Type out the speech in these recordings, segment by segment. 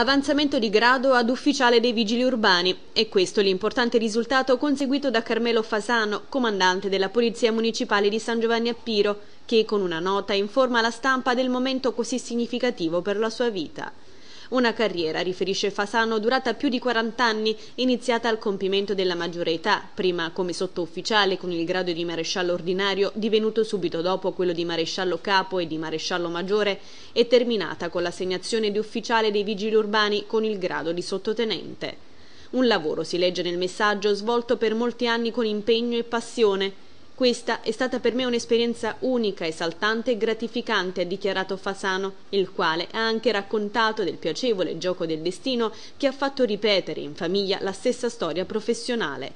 avanzamento di grado ad ufficiale dei vigili urbani e questo l'importante risultato conseguito da Carmelo Fasano, comandante della Polizia Municipale di San Giovanni a Piro, che con una nota informa la stampa del momento così significativo per la sua vita. Una carriera, riferisce Fasano, durata più di 40 anni, iniziata al compimento della maggiore età, prima come sottufficiale con il grado di maresciallo ordinario, divenuto subito dopo quello di maresciallo capo e di maresciallo maggiore, e terminata con l'assegnazione di ufficiale dei vigili urbani con il grado di sottotenente. Un lavoro, si legge nel messaggio, svolto per molti anni con impegno e passione, questa è stata per me un'esperienza unica, esaltante e gratificante, ha dichiarato Fasano, il quale ha anche raccontato del piacevole gioco del destino che ha fatto ripetere in famiglia la stessa storia professionale.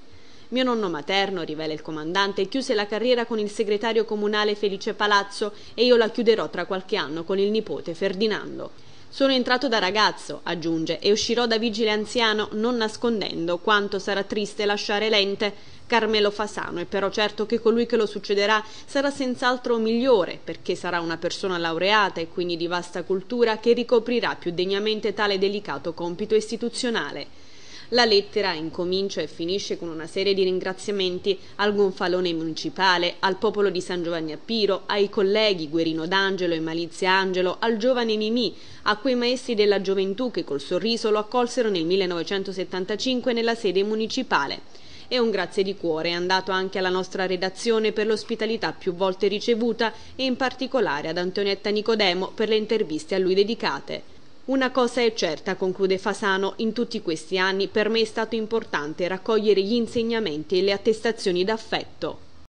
Mio nonno materno, rivela il comandante, chiuse la carriera con il segretario comunale Felice Palazzo e io la chiuderò tra qualche anno con il nipote Ferdinando. Sono entrato da ragazzo, aggiunge, e uscirò da vigile anziano non nascondendo quanto sarà triste lasciare l'ente. Carmelo Fasano è però certo che colui che lo succederà sarà senz'altro migliore, perché sarà una persona laureata e quindi di vasta cultura che ricoprirà più degnamente tale delicato compito istituzionale. La lettera incomincia e finisce con una serie di ringraziamenti al gonfalone municipale, al popolo di San Giovanni a Piro, ai colleghi Guerino d'Angelo e Malizia Angelo, al giovane Mimì, a quei maestri della gioventù che col sorriso lo accolsero nel 1975 nella sede municipale e un grazie di cuore è andato anche alla nostra redazione per l'ospitalità più volte ricevuta e in particolare ad Antonietta Nicodemo per le interviste a lui dedicate. Una cosa è certa, conclude Fasano, in tutti questi anni per me è stato importante raccogliere gli insegnamenti e le attestazioni d'affetto